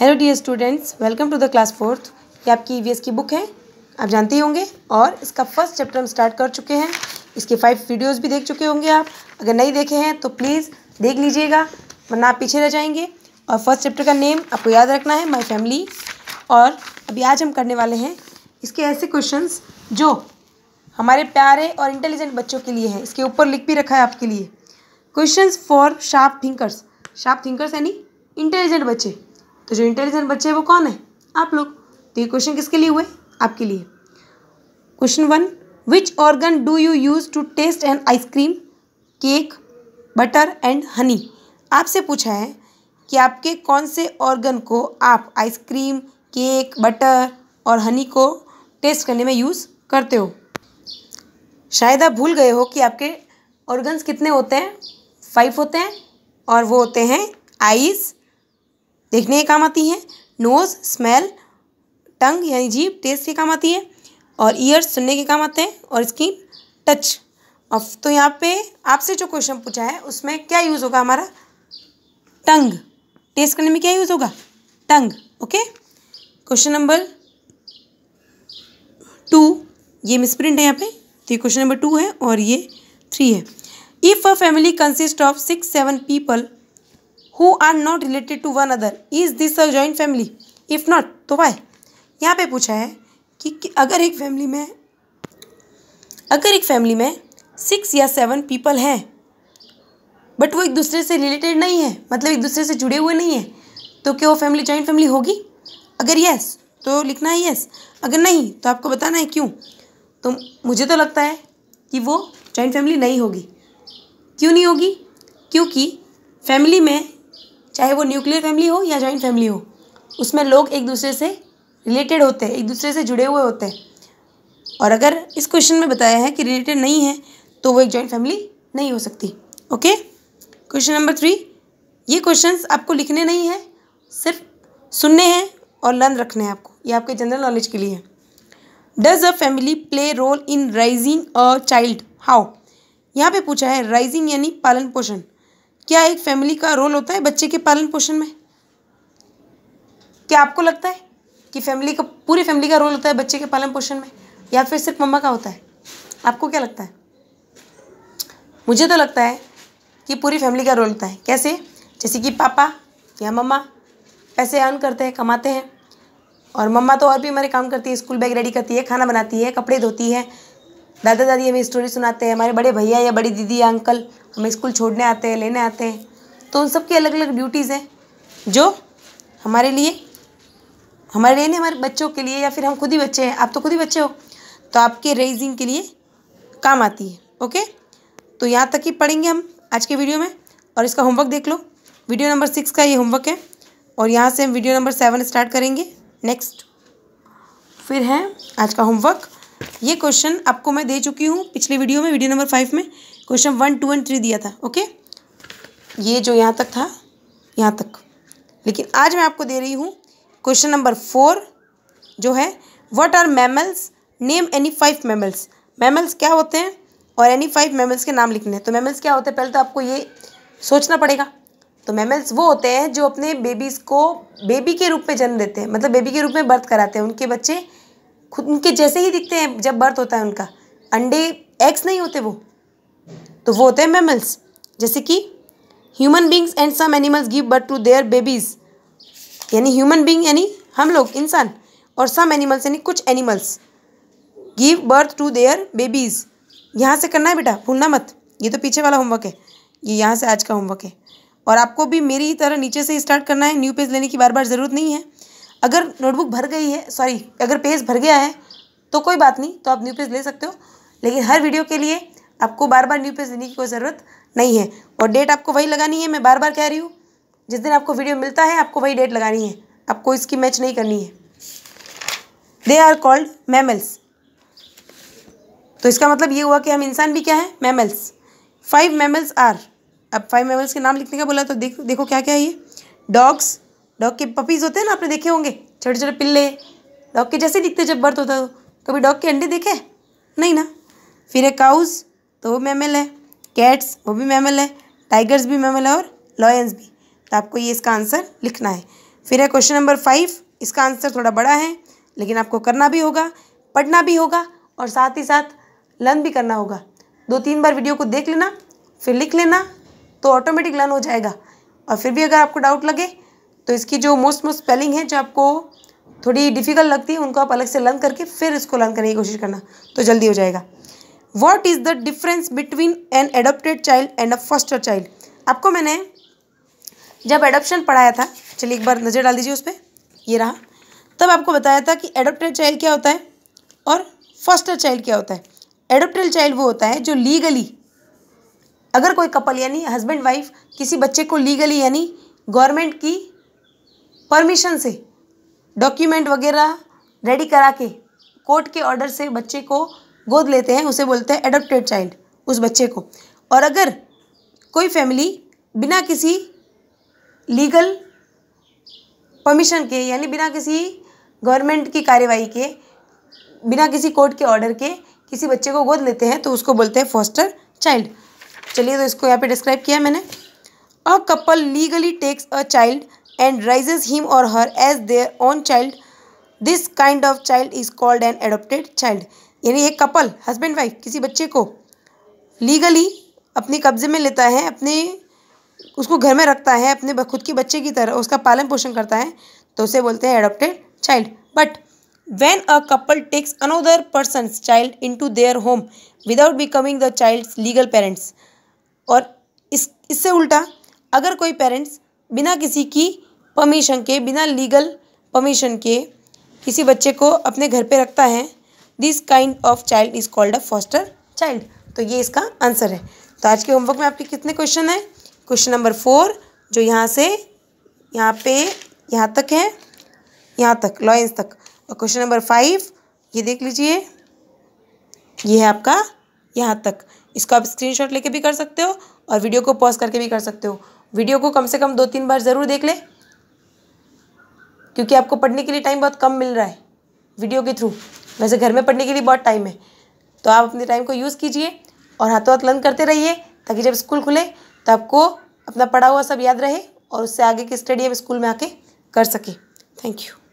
Hello dear students welcome to the class fourth ये आपकी ई e की बुक है आप जानते ही होंगे और इसका फर्स्ट चैप्टर हम स्टार्ट कर चुके हैं इसके फाइव वीडियोस भी देख चुके होंगे आप अगर नहीं देखे हैं तो प्लीज़ देख लीजिएगा वरना आप पीछे रह जाएंगे और फर्स्ट चैप्टर का नेम आपको याद रखना है माई फैमिली और अभी आज हम करने वाले हैं इसके ऐसे क्वेश्चन जो हमारे प्यारे और इंटेलिजेंट बच्चों के लिए हैं इसके ऊपर लिख भी रखा है आपके लिए question for sharp thinkers sharp thinkers यानी इंटेलिजेंट बच्चे तो जो इंटेलिजेंट बच्चे हैं वो कौन है आप लोग तो ये क्वेश्चन किसके लिए हुए आपके लिए question one which organ do you use to taste and ice cream cake butter and honey आपसे पूछा है कि आपके कौन से ऑर्गन को आप आइसक्रीम केक बटर और हनी को टेस्ट करने में यूज़ करते हो शायद आप भूल गए हो कि आपके ऑर्गन्स कितने होते हैं फाइव होते हैं और वो होते हैं आइस देखने के काम आती हैं नोज़ स्मेल टंग यानी जीप टेस्ट के काम आती है और ईयर्स सुनने के काम आते हैं और इसकी टच ऑफ तो यहाँ पे आपसे जो क्वेश्चन पूछा है उसमें क्या यूज़ होगा हमारा टंग टेस्ट करने में क्या यूज़ होगा tongue okay question number two ये मिसप्रिंट है यहाँ पे तो ये क्वेश्चन नंबर टू है और ये थ्री है if a family consist of six seven people who are not related to one other is this a joint family if not तो वाई यहाँ पे पूछा है कि, कि अगर एक फैमिली में अगर एक फैमिली में सिक्स या सेवन पीपल हैं बट वो एक दूसरे से रिलेटेड नहीं है मतलब एक दूसरे से जुड़े हुए नहीं हैं तो क्या वो फैमिली जॉइंट फैमिली होगी अगर यस तो लिखना है यस अगर नहीं तो आपको बताना है क्यों तो मुझे तो लगता है कि वो जॉइंट फैमिली नहीं होगी क्यों नहीं होगी क्योंकि फैमिली में चाहे वो न्यूक्लियर फैमिली हो या जॉइंट फैमिली हो उसमें लोग एक दूसरे से रिलेटेड होते हैं एक दूसरे से जुड़े हुए होते हैं और अगर इस क्वेश्चन में बताया है कि रिलेटेड नहीं है तो वो एक जॉइंट फैमिली नहीं हो सकती ओके क्वेश्चन नंबर थ्री ये क्वेश्चंस आपको लिखने नहीं हैं सिर्फ सुनने हैं और लर्न रखने हैं आपको ये आपके जनरल नॉलेज के लिए है does a family play role in raising a child how यहाँ पे पूछा है राइजिंग यानी पालन पोषण क्या एक फैमिली का रोल होता है बच्चे के पालन पोषण में क्या आपको लगता है कि फैमिली का पूरी फैमिली का रोल होता है बच्चे के पालन पोषण में या फिर सिर्फ मम्मा का होता है आपको क्या लगता है मुझे तो लगता है कि पूरी फैमिली का रोल होता है कैसे जैसे कि पापा या मम्मा पैसे अर्न करते हैं कमाते हैं और मम्मा तो और भी हमारे काम करती है स्कूल बैग रेडी करती है खाना बनाती है कपड़े धोती है दादा दादी हमें स्टोरी सुनाते हैं हमारे बड़े भैया या बड़ी दीदी या अंकल हमें स्कूल छोड़ने आते हैं लेने आते हैं तो उन सबकी अलग अलग ड्यूटीज़ हैं जो हमारे लिए हमारे लिए नहीं हमारे बच्चों के लिए या फिर हम खुद ही बच्चे हैं आप तो खुद ही बच्चे हो तो आपके रेजिंग के लिए काम आती है ओके तो यहाँ तक ही पढ़ेंगे हम आज के वीडियो में और इसका होमवर्क देख लो वीडियो नंबर सिक्स का ये होमवर्क है और यहाँ से हम वीडियो नंबर सेवन स्टार्ट करेंगे नेक्स्ट फिर है आज का होमवर्क ये क्वेश्चन आपको मैं दे चुकी हूँ पिछले वीडियो में वीडियो नंबर फाइव में question one two and three दिया था ओके ये जो यहाँ तक था यहाँ तक लेकिन आज मैं आपको दे रही हूँ क्वेश्चन नंबर फोर जो है what are mammals name any five mammals mammals क्या होते हैं और एनी फाइव मैमल्स के नाम लिखने हैं तो मैमल्स क्या होते हैं पहले तो आपको ये सोचना पड़ेगा तो मैमल्स वो होते हैं जो अपने बेबीज़ को बेबी के रूप में जन्म देते हैं मतलब बेबी के रूप में बर्थ कराते हैं उनके बच्चे खुद उनके जैसे ही दिखते हैं जब बर्थ होता है उनका अंडे एग्स नहीं होते वो तो वो होते हैं मेमल्स जैसे कि human beings and some animals give birth to their babies यानी ह्यूमन बींग यानी हम लोग इंसान और सम एनिमल्स यानी कुछ animals give birth to their babies यहाँ से करना है बेटा भूलना मत ये तो पीछे वाला होमवर्क है ये यहाँ से आज का होमवर्क है और आपको भी मेरी ही तरह नीचे से स्टार्ट करना है न्यू पेज लेने की बार बार ज़रूरत नहीं है अगर नोटबुक भर गई है सॉरी अगर पेज भर गया है तो कोई बात नहीं तो आप न्यू पेज ले सकते हो लेकिन हर वीडियो के लिए आपको बार बार न्यू पेज देने की कोई ज़रूरत नहीं है और डेट आपको वही लगानी है मैं बार बार कह रही हूँ जिस दिन आपको वीडियो मिलता है आपको वही डेट लगानी है आपको इसकी मैच नहीं करनी है दे आर कॉल्ड मैमल्स तो इसका मतलब ये हुआ कि हम इंसान भी क्या हैं मैमल्स फाइव मैमल्स आर अब फाइव मैमल्स के नाम लिखने का बोला तो देखो देखो क्या क्या है ये डॉग्स डॉग के पपीज़ होते हैं ना आपने देखे होंगे छोटे छोटे पिल्ले डॉग के जैसे दिखते जब बर्थ होता है तो। कभी डॉग के अंडे देखे नहीं ना फिर है काउज तो वो मैमल है कैट्स वो भी मैमल है टाइगर्स भी मैमल है और लॉयंस भी तो आपको ये इसका आंसर लिखना है फिर है क्वेश्चन नंबर फाइव इसका आंसर थोड़ा बड़ा है लेकिन आपको करना भी होगा पढ़ना भी होगा और साथ ही साथ लर्न भी करना होगा दो तीन बार वीडियो को देख लेना फिर लिख लेना तो ऑटोमेटिक लर्न हो जाएगा और फिर भी अगर आपको डाउट लगे तो इसकी जो मोस्ट मोस्ट स्पेलिंग है जो आपको थोड़ी डिफ़िकल्ट लगती है उनको आप अलग से लर्न करके फिर इसको लर्न करने की कोशिश करना तो जल्दी हो जाएगा what is the difference between an adopted child and a foster child आपको मैंने जब एडोप्शन पढ़ाया था चलिए एक बार नज़र डाल दीजिए उस पर ये रहा तब आपको बताया था कि एडोप्टेड चाइल्ड क्या होता है और फर्स्टर चाइल्ड क्या होता है एडोप्टेड चाइल्ड वो होता है जो लीगली अगर कोई कपल यानी हस्बैंड वाइफ किसी बच्चे को लीगली यानी गवर्नमेंट की परमिशन से डॉक्यूमेंट वगैरह रेडी करा के कोर्ट के ऑर्डर से बच्चे को गोद लेते हैं उसे बोलते हैं एडोप्टेड चाइल्ड उस बच्चे को और अगर कोई फैमिली बिना किसी लीगल परमिशन के यानी बिना किसी गवर्नमेंट की कार्यवाही के बिना किसी कोर्ट के ऑर्डर के किसी बच्चे को गोद लेते हैं तो उसको बोलते हैं फॉस्टर चाइल्ड चलिए तो इसको यहाँ पे डिस्क्राइब किया मैंने a couple legally takes a child and raises him or her as their own child this kind of child is called an adopted child यानी एक कपल हस्बैंड वाइफ किसी बच्चे को लीगली अपने कब्जे में लेता है अपने उसको घर में रखता है अपने खुद के बच्चे की तरह उसका पालन पोषण करता है तो उसे बोलते हैं adopted child but when a couple takes another person's child into their home without becoming the child's legal parents और इस इससे उल्टा अगर कोई पेरेंट्स बिना किसी की परमिशन के बिना लीगल परमिशन के किसी बच्चे को अपने घर पे रखता है this kind of child is called a foster child तो ये इसका आंसर है तो आज के होमवर्क में आपके कितने क्वेश्चन हैं क्वेश्चन नंबर फोर जो यहाँ से यहाँ पे यहाँ तक है यहाँ तक लॉयंस तक और क्वेश्चन नंबर फाइव ये देख लीजिए ये है आपका यहाँ तक इसको आप स्क्रीनशॉट लेके भी कर सकते हो और वीडियो को पॉज करके भी कर सकते हो वीडियो को कम से कम दो तीन बार ज़रूर देख लें क्योंकि आपको पढ़ने के लिए टाइम बहुत कम मिल रहा है वीडियो के थ्रू वैसे घर में पढ़ने के लिए बहुत टाइम है तो आप अपने टाइम को यूज़ कीजिए और हाथों हाथ लर्न करते रहिए ताकि जब स्कूल खुले तो आपको अपना पढ़ा हुआ सब याद रहे और उससे आगे की स्टडी हम स्कूल में आके कर सकें थैंक यू